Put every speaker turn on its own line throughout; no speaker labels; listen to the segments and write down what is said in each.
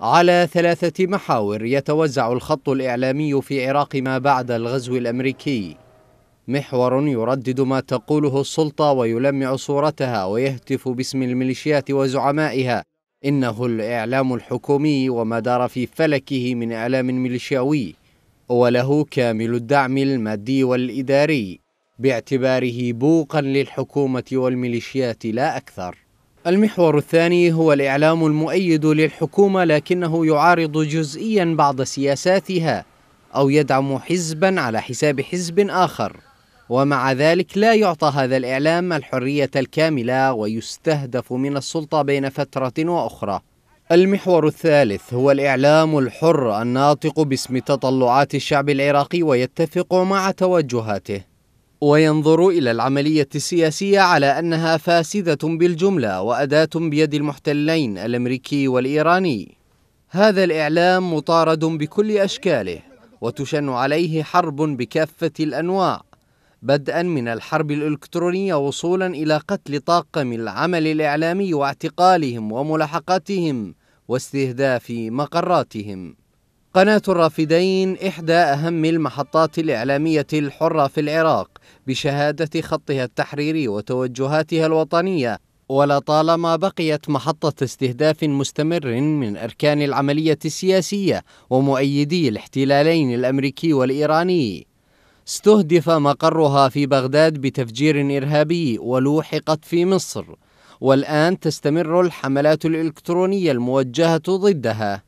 على ثلاثة محاور يتوزع الخط الإعلامي في عراق ما بعد الغزو الأمريكي محور يردد ما تقوله السلطة ويلمع صورتها ويهتف باسم الميليشيات وزعمائها إنه الإعلام الحكومي وما دار في فلكه من إعلام ميليشياوي وله كامل الدعم المادي والإداري باعتباره بوقا للحكومة والميليشيات لا أكثر المحور الثاني هو الإعلام المؤيد للحكومة لكنه يعارض جزئيا بعض سياساتها أو يدعم حزبا على حساب حزب آخر ومع ذلك لا يعطى هذا الإعلام الحرية الكاملة ويستهدف من السلطة بين فترة وأخرى المحور الثالث هو الإعلام الحر الناطق باسم تطلعات الشعب العراقي ويتفق مع توجهاته وينظر إلى العملية السياسية على أنها فاسدة بالجملة وأداة بيد المحتلين الأمريكي والإيراني هذا الإعلام مطارد بكل أشكاله وتشن عليه حرب بكافة الأنواع بدءا من الحرب الإلكترونية وصولا إلى قتل طاقم العمل الإعلامي واعتقالهم وملاحقتهم واستهداف مقراتهم قناة الرافدين إحدى أهم المحطات الإعلامية الحرة في العراق بشهادة خطها التحريري وتوجهاتها الوطنية ولطالما بقيت محطة استهداف مستمر من أركان العملية السياسية ومؤيدي الاحتلالين الأمريكي والإيراني استهدف مقرها في بغداد بتفجير إرهابي ولوحقت في مصر والآن تستمر الحملات الإلكترونية الموجهة ضدها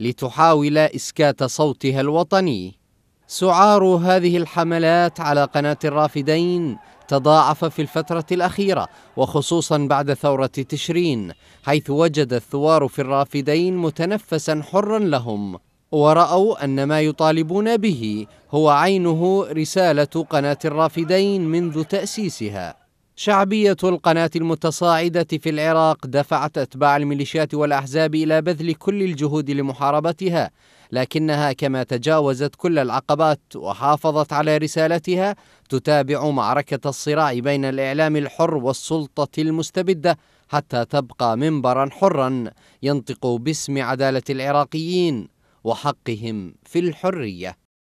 لتحاول إسكات صوتها الوطني سعار هذه الحملات على قناة الرافدين تضاعف في الفترة الأخيرة وخصوصا بعد ثورة تشرين حيث وجد الثوار في الرافدين متنفسا حرا لهم ورأوا أن ما يطالبون به هو عينه رسالة قناة الرافدين منذ تأسيسها شعبية القناة المتصاعدة في العراق دفعت أتباع الميليشيات والأحزاب إلى بذل كل الجهود لمحاربتها، لكنها كما تجاوزت كل العقبات وحافظت على رسالتها تتابع معركة الصراع بين الإعلام الحر والسلطة المستبدة حتى تبقى منبرا حرا ينطق باسم عدالة العراقيين وحقهم في الحريه